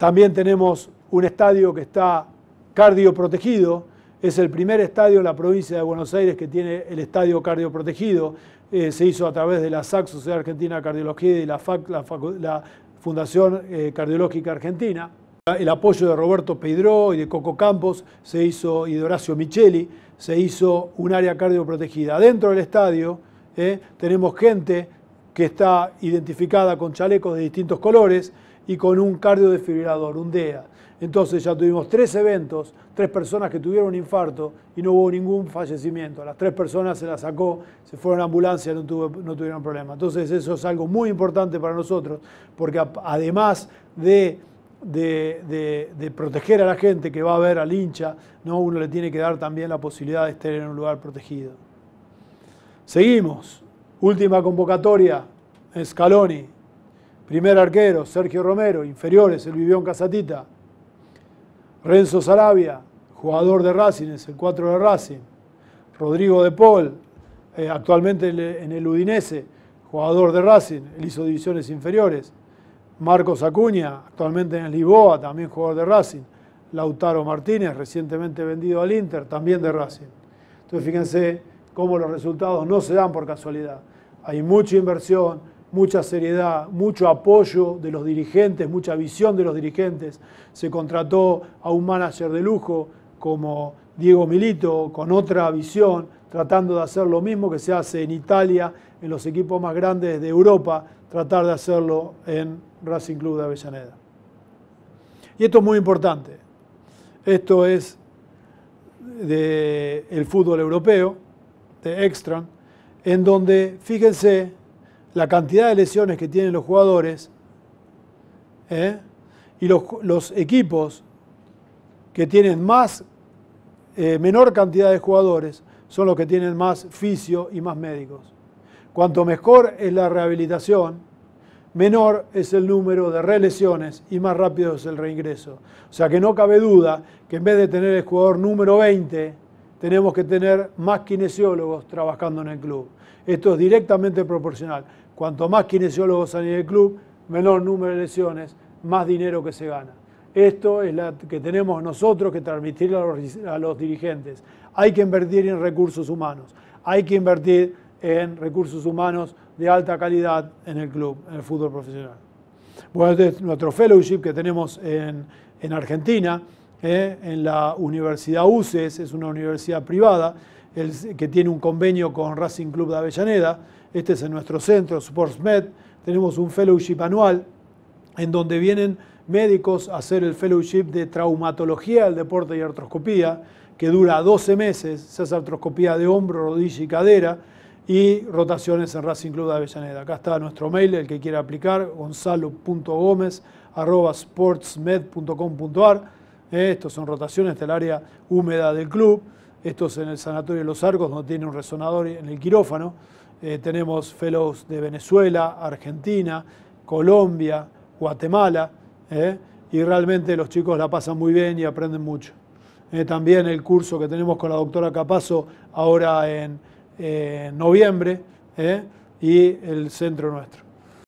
También tenemos un estadio que está cardioprotegido, es el primer estadio en la provincia de Buenos Aires que tiene el estadio cardioprotegido. Eh, se hizo a través de la SAC, Sociedad Argentina de Cardiología, y la, Fundación eh, Cardiológica Argentina. El apoyo de Roberto Pedro y de Coco Campos se hizo, y de Horacio Micheli, se hizo un área cardioprotegida. Dentro del estadio eh, tenemos gente que está identificada con chalecos de distintos colores, y con un desfibrilador, un DEA. Entonces ya tuvimos tres eventos, tres personas que tuvieron un infarto y no hubo ningún fallecimiento. A Las tres personas se las sacó, se fueron a ambulancia, no, no tuvieron problema. Entonces eso es algo muy importante para nosotros, porque además de de, proteger a la gente que va a ver al hincha, ¿no? uno le tiene que dar también la posibilidad de estar en un lugar protegido. Seguimos. Última convocatoria, Scaloni, Primer arquero, Sergio Romero, inferiores, el Vivión Casatita. Renzo Sarabia, jugador de Racing, es el 4 de Racing. Rodrigo De Paul, eh, actualmente en el Udinese, jugador de Racing, él hizo divisiones inferiores. Marcos Acuña, actualmente en el Lisboa, también jugador de Racing. Lautaro Martínez, recientemente vendido al Inter, también de Racing. Entonces fíjense cómo los resultados no se dan por casualidad. Hay mucha inversión, mucha seriedad, mucho apoyo de los dirigentes, mucha visión de los dirigentes. Se contrató a un manager de lujo como Diego Milito, con otra visión, tratando de hacer lo mismo que se hace en Italia, en los equipos más grandes de Europa, tratar de hacerlo en Racing Club de Avellaneda. Y esto es muy importante. Esto es del fútbol europeo, de Extran, en donde, fíjense, la cantidad de lesiones que tienen los jugadores ¿eh? y los, equipos que tienen más, eh, menor cantidad de jugadores son los que tienen más fisio y más médicos. Cuanto mejor es la rehabilitación, menor es el número de relesiones y más rápido es el reingreso. O sea que no cabe duda que en vez de tener el jugador número 20, tenemos que tener más kinesiólogos trabajando en el club. Esto es directamente proporcional. Cuanto más kinesiólogos hay en el club, menor número de lesiones, más dinero que se gana. Esto es lo que tenemos nosotros que transmitir a los, dirigentes. Hay que invertir en recursos humanos, hay que invertir en recursos humanos de alta calidad en el club, en el fútbol profesional. Bueno, este es nuestro fellowship que tenemos en Argentina, ¿eh? en la Universidad UCES, es una universidad privada que tiene un convenio con Racing Club de Avellaneda. Este es en nuestro centro, SportsMed. Tenemos un fellowship anual en donde vienen médicos a hacer el fellowship de traumatología del deporte y artroscopía, que dura 12 meses. Se hace artroscopía de hombro, rodilla y cadera y rotaciones en Racing Club de Avellaneda. Acá está nuestro mail, el que quiera aplicar, gonzalo.gomez.sportsmed.com.ar estos son rotaciones del área húmeda del club, estos en el Sanatorio de los Arcos, donde tiene un resonador en el quirófano. Eh, tenemos fellows de Venezuela, Argentina, Colombia, Guatemala, eh, y realmente los chicos la pasan muy bien y aprenden mucho. Eh, también el curso que tenemos con la doctora Capazo ahora en noviembre y el centro nuestro.